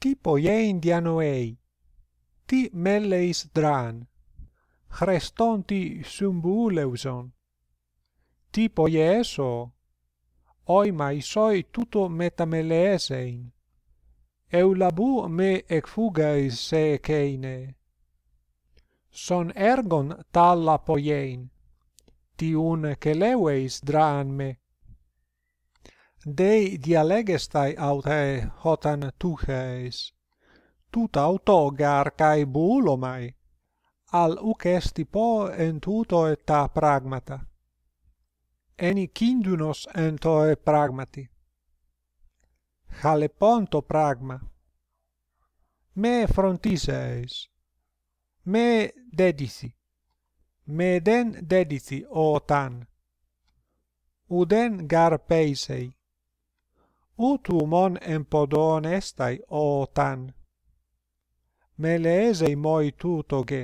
ti poie indiano ei ti melleis dran hrestonti sumbuleuson ti poie eso oi maisoi tuto metameleesein eu labu me ecfugae se keine son ergon talla poiein ti un che leueis dran me dei dialegestai autae hotan tuches. Tut auto gar cae bulomai, al ucesti po en tuto et ta pragmata. Eni kindunos en toe pragmati. to pragma. Me frontiseis. Me dedici. Me den dedici, o tan. Uden gar peisei o turman empodon estai o tan me lesei moi tuto che